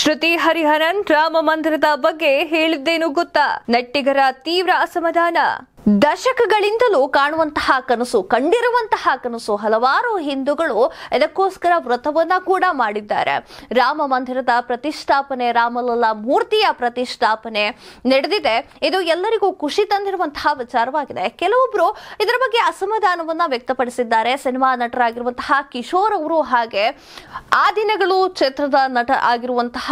ಶ್ರುತಿ ಹರಿಹರನ್ ರಾಮ ಮಂದಿರದ ಬಗ್ಗೆ ಹೇಳಿದ್ದೇನು ಗೊತ್ತಾ ನೆಟ್ಟಿಗರ ತೀವ್ರ ಅಸಮಾಧಾನ ದಶಕಗಳಿಂದಲೂ ಕಾಣುವಂತಹ ಕನಸು ಕಂಡಿರುವಂತಹ ಕನಸು ಹಲವಾರು ಹಿಂದೂಗಳು ಇದಕ್ಕೋಸ್ಕರ ವ್ರತವನ್ನ ಕೂಡ ಮಾಡಿದ್ದಾರೆ ರಾಮ ಮಂದಿರದ ಪ್ರತಿಷ್ಠಾಪನೆ ರಾಮಲಲ್ಲಾ ಮೂರ್ತಿಯ ಪ್ರತಿಷ್ಠಾಪನೆ ನಡೆದಿದೆ ಇದು ಎಲ್ಲರಿಗೂ ಖುಷಿ ತಂದಿರುವಂತಹ ವಿಚಾರವಾಗಿದೆ ಕೆಲವೊಬ್ರು ಇದರ ಬಗ್ಗೆ ಅಸಮಾಧಾನವನ್ನ ವ್ಯಕ್ತಪಡಿಸಿದ್ದಾರೆ ಸಿನಿಮಾ ನಟರಾಗಿರುವಂತಹ ಕಿಶೋರ್ ಅವರು ಹಾಗೆ ಆ ದಿನಗಳು ಚಿತ್ರದ ನಟ ಆಗಿರುವಂತಹ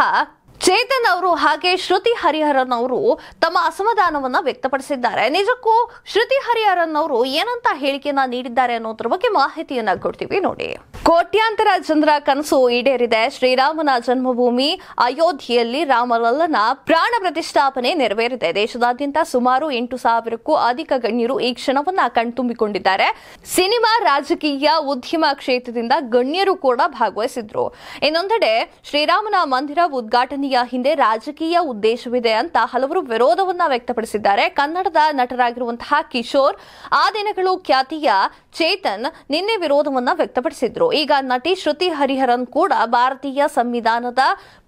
ಚೇತನ್ ಅವರು ಹಾಗೆ ಶ್ರುತಿ ಹರಿಹರನ್ ಅವರು ತಮ್ಮ ಅಸಮಾಧಾನವನ್ನ ವ್ಯಕ್ತಪಡಿಸಿದ್ದಾರೆ ನಿಜಕ್ಕೂ ಶ್ರುತಿ ಹರಿಹರನ್ ಅವರು ಏನಂತ ಹೇಳಿಕೆಯನ್ನ ನೀಡಿದ್ದಾರೆ ಅನ್ನೋದ್ರ ಬಗ್ಗೆ ಮಾಹಿತಿಯನ್ನ ಕೊಡ್ತೀವಿ ನೋಡಿ ಕೋಟ್ಯಾಂತರ ಜನರ ಕನಸು ಈಡೇರಿದೆ ಶ್ರೀರಾಮನ ಜನ್ಮಭೂಮಿ ಅಯೋಧ್ಯೆಯಲ್ಲಿ ರಾಮಲಲ್ಲನ ಪ್ರಾಣ ಪ್ರತಿಷ್ಠಾಪನೆ ನೆರವೇರಿದೆ ದೇಶದಾದ್ಯಂತ ಸುಮಾರು ಎಂಟು ಸಾವಿರಕ್ಕೂ ಅಧಿಕ ಗಣ್ಯರು ಈ ಕ್ಷಣವನ್ನ ಕಣ್ತುಂಬಿಕೊಂಡಿದ್ದಾರೆ ಸಿನಿಮಾ ರಾಜಕೀಯ ಉದ್ಯಮ ಕ್ಷೇತ್ರದಿಂದ ಗಣ್ಯರು ಕೂಡ ಭಾಗವಹಿಸಿದ್ರು ಇನ್ನೊಂದೆಡೆ ಶ್ರೀರಾಮನ ಮಂದಿರ ಉದ್ಘಾಟನೆಯ ಹಿಂದೆ ರಾಜಕೀಯ ಉದ್ದೇಶವಿದೆ ಅಂತ ಹಲವರು ವಿರೋಧವನ್ನ ವ್ಯಕ್ತಪಡಿಸಿದ್ದಾರೆ ಕನ್ನಡದ ನಟರಾಗಿರುವಂತಹ ಕಿಶೋರ್ ಆ ದಿನಗಳು ಖ್ಯಾತಿಯ ಚೇತನ್ ನಿನ್ನೆ ವಿರೋಧವನ್ನ ವ್ಯಕ್ತಪಡಿಸಿದ್ರು ಈಗ ನಟಿ ಶ್ರುತಿ ಹರಿಹರನ್ ಕೂಡ ಭಾರತೀಯ ಸಂವಿಧಾನದ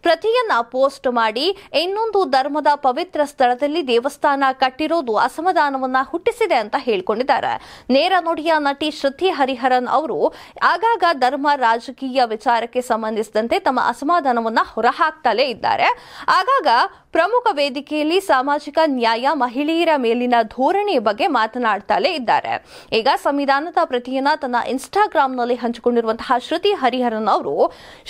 ಪ್ರತಿಯನ್ನ ಪೋಸ್ಟ್ ಮಾಡಿ ಇನ್ನೊಂದು ಧರ್ಮದ ಪವಿತ್ರ ಸ್ಥಳದಲ್ಲಿ ದೇವಸ್ಥಾನ ಕಟ್ಟಿರೋದು ಅಸಮಾಧಾನವನ್ನ ಹುಟ್ಟಿಸಿದೆ ಅಂತ ಹೇಳಿಕೊಂಡಿದ್ದಾರೆ ನೇರ ನುಡಿಯ ನಟಿ ಶ್ರುತಿ ಹರಿಹರನ್ ಅವರು ಆಗಾಗ ಧರ್ಮ ರಾಜಕೀಯ ವಿಚಾರಕ್ಕೆ ಸಂಬಂಧಿಸಿದಂತೆ ತಮ್ಮ ಅಸಮಾಧಾನವನ್ನ ಹೊರಹಾಕ್ತಲೇ ಇದ್ದಾರೆ ಆಗಾಗ ಪ್ರಮುಖ ವೇದಿಕೆಯಲ್ಲಿ ಸಾಮಾಜಿಕ ನ್ಯಾಯ ಮಹಿಳೆಯರ ಮೇಲಿನ ಧೋರಣೆ ಬಗ್ಗೆ ಮಾತನಾಡ್ತಲೇ ಇದ್ದಾರೆ ಈಗ ಸಂವಿಧಾನದ ಪ್ರತಿಯನ್ನ ತನ್ನ ಇನ್ಸ್ಟಾಗ್ರಾಮ್ನಲ್ಲಿ ಹಂಚಿಕೊಂಡಿರುವಂತಹ ಶ್ರುತಿ ಹರಿಹರನ್ ಅವರು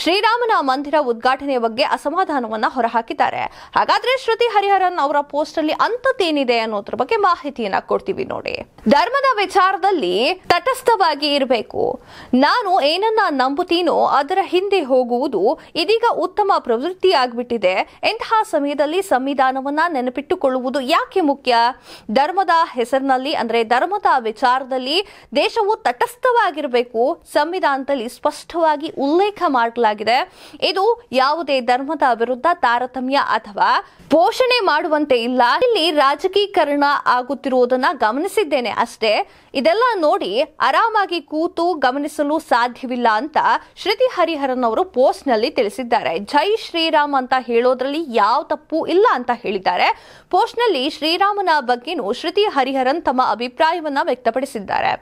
ಶ್ರೀರಾಮನ ಮಂದಿರ ಉದ್ಘಾಟನೆ ಬಗ್ಗೆ ಬಗ್ಗೆ ಅಸಮಾಧಾನವನ್ನ ಹೊರಹಾಕಿದ್ದಾರೆ ಹಾಗಾದ್ರೆ ಶ್ರುತಿ ಹರಿಹರನ್ ಅವರ ಪೋಸ್ಟ್ ಅಲ್ಲಿ ಅಂತದ್ದೇನಿದೆ ಅನ್ನೋದ್ರ ಬಗ್ಗೆ ಮಾಹಿತಿಯನ್ನ ಕೊಡ್ತೀವಿ ನೋಡಿ ಧರ್ಮದ ವಿಚಾರದಲ್ಲಿ ತಟಸ್ಥವಾಗಿ ಇರಬೇಕು ನಾನು ಏನನ್ನ ನಂಬುತ್ತೀನೋ ಅದರ ಹಿಂದೆ ಹೋಗುವುದು ಇದೀಗ ಉತ್ತಮ ಪ್ರವೃತ್ತಿ ಆಗ್ಬಿಟ್ಟಿದೆ ಎಂತಹ ಸಮಯದಲ್ಲಿ ಸಂವಿಧಾನವನ್ನ ನೆನಪಿಟ್ಟುಕೊಳ್ಳುವುದು ಯಾಕೆ ಮುಖ್ಯ ಧರ್ಮದ ಹೆಸರಿನಲ್ಲಿ ಅಂದ್ರೆ ಧರ್ಮದ ವಿಚಾರದಲ್ಲಿ ದೇಶವು ತಟಸ್ಥವಾಗಿರಬೇಕು ಸಂವಿಧಾನದಲ್ಲಿ ಸ್ಪಷ್ಟವಾಗಿ ಉಲ್ಲೇಖ ಮಾಡಲಾಗಿದೆ ಇದು ಯಾವುದೇ ಧರ್ಮದ ವಿರುದ್ಧ ತಾರತಮ್ಯ ಅಥವಾ ಪೋಷಣೆ ಮಾಡುವಂತೆ ಇಲ್ಲ ಇಲ್ಲಿ ರಾಜಕೀಕರಣ ಆಗುತ್ತಿರುವುದನ್ನ ಗಮನಿಸಿದ್ದೇನೆ ಅಷ್ಟೇ ಇದೆಲ್ಲ ನೋಡಿ ಆರಾಮಾಗಿ ಕೂತು ಗಮನಿಸಲು ಸಾಧ್ಯವಿಲ್ಲ ಅಂತ ಶ್ರುತಿ ಹರಿಹರನ್ ಅವರು ಪೋಸ್ಟ್ ನಲ್ಲಿ ತಿಳಿಸಿದ್ದಾರೆ ಜೈ ಶ್ರೀರಾಮ್ ಅಂತ ಹೇಳೋದ್ರಲ್ಲಿ ಯಾವ ತಪ್ಪು ಇಲ್ಲ ಅಂತ ಹೇಳಿದ್ದಾರೆ ಪೋಸ್ಟ್ ನಲ್ಲಿ ಶ್ರೀರಾಮನ ಬಗ್ಗೆನೂ ಶ್ರುತಿ ಹರಿಹರನ್ ತಮ್ಮ ಅಭಿಪ್ರಾಯವನ್ನ ವ್ಯಕ್ತಪಡಿಸಿದ್ದಾರೆ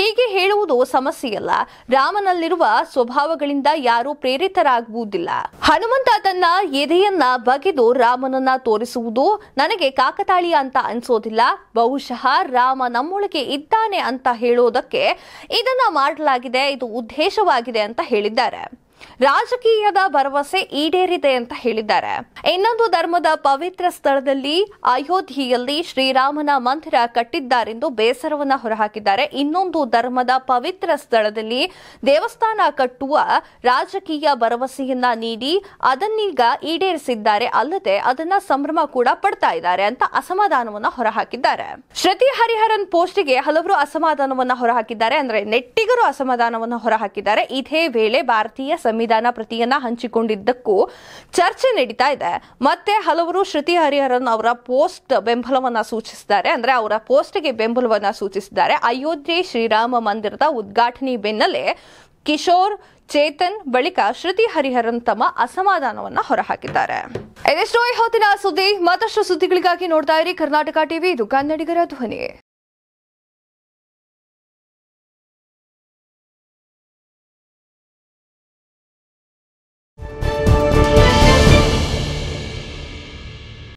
ಹೀಗೆ ಹೇಳುವುದು ಸಮಸ್ಯೆಯಲ್ಲ ರಾಮನಲ್ಲಿರುವ ಸ್ವಭಾವಗಳಿಂದ ಯಾರೂ ಪ್ರೇರಿತರಾಗುವುದಿಲ್ಲ ಹನುಮಂತ ತನ್ನ ಎದೆಯನ್ನ ಬಗೆದು ರಾಮನನ್ನ ತೋರಿಸುವುದು ನನಗೆ ಕಾಕತಾಳೀಯ ಅಂತ ಅನಿಸೋದಿಲ್ಲ ಬಹುಶಃ ರಾಮ ನಮ್ಮೊಳಗೆ ಇದ್ದಾನೆ ಅಂತ ಹೇಳೋದಕ್ಕೆ ಇದನ್ನ ಮಾಡಲಾಗಿದೆ ಇದು ಉದ್ದೇಶವಾಗಿದೆ ಅಂತ ಹೇಳಿದ್ದಾರೆ ರಾಜಕೀಯದ ಭರವಸೆ ಈಡೇರಿದೆ ಅಂತ ಹೇಳಿದ್ದಾರೆ ಇನ್ನೊಂದು ಧರ್ಮದ ಪವಿತ್ರ ಸ್ಥಳದಲ್ಲಿ ಅಯೋಧ್ಯೆಯಲ್ಲಿ ಶ್ರೀರಾಮನ ಮಂದಿರ ಕಟ್ಟಿದ್ದಾರೆಂದು ಬೇಸರವನ್ನ ಹೊರಹಾಕಿದ್ದಾರೆ ಇನ್ನೊಂದು ಧರ್ಮದ ಪವಿತ್ರ ಸ್ಥಳದಲ್ಲಿ ದೇವಸ್ಥಾನ ಕಟ್ಟುವ ರಾಜಕೀಯ ಭರವಸೆಯನ್ನ ನೀಡಿ ಅದನ್ನೀಗ ಈಡೇರಿಸಿದ್ದಾರೆ ಅಲ್ಲದೆ ಅದನ್ನ ಸಂಭ್ರಮ ಕೂಡ ಪಡ್ತಾ ಇದ್ದಾರೆ ಅಂತ ಅಸಮಾಧಾನವನ್ನ ಹೊರಹಾಕಿದ್ದಾರೆ ಶ್ರುತಿ ಹರಿಹರನ್ ಪೋಸ್ಟ್ಗೆ ಹಲವರು ಅಸಮಾಧಾನವನ್ನ ಹೊರಹಾಕಿದ್ದಾರೆ ಅಂದ್ರೆ ನೆಟ್ಟಿಗರು ಅಸಮಾಧಾನವನ್ನ ಹೊರಹಾಕಿದ್ದಾರೆ ಇದೇ ವೇಳೆ ಭಾರತೀಯ ಸಂವಿಧಾನ ಪ್ರತಿಯನ್ನ ಹಂಚಿಕೊಂಡಿದ್ದಕ್ಕೂ ಚರ್ಚೆ ನಡೀತಾ ಇದೆ ಮತ್ತೆ ಹಲವರು ಶ್ರುತಿ ಹರಿಹರನ್ ಅವರ ಪೋಸ್ಟ್ ಬೆಂಬಲವನ್ನ ಸೂಚಿಸಿದ್ದಾರೆ ಅಂದ್ರೆ ಅವರ ಪೋಸ್ಟ್ಗೆ ಬೆಂಬಲವನ್ನ ಸೂಚಿಸಿದ್ದಾರೆ ಅಯೋಧ್ಯೆ ಶ್ರೀರಾಮ ಮಂದಿರದ ಉದ್ಘಾಟನೆ ಬೆನ್ನಲ್ಲೇ ಕಿಶೋರ್ ಚೇತನ್ ಬಳಿಕ ಶ್ರುತಿ ಹರಿಹರನ್ ತಮ್ಮ ಅಸಮಾಧಾನವನ್ನ ಹೊರಹಾಕಿದ್ದಾರೆ ಇದೆಷ್ಟೋ ಹೊತ್ತಿನ ಸುದ್ದಿ ಮತ್ತಷ್ಟು ಸುದ್ದಿಗಳಿಗಾಗಿ ನೋಡ್ತಾ ಇರಿ ಕರ್ನಾಟಕ ಟಿವಿ ಇದು ಕನ್ನಡಿಗರ ಧ್ವನಿ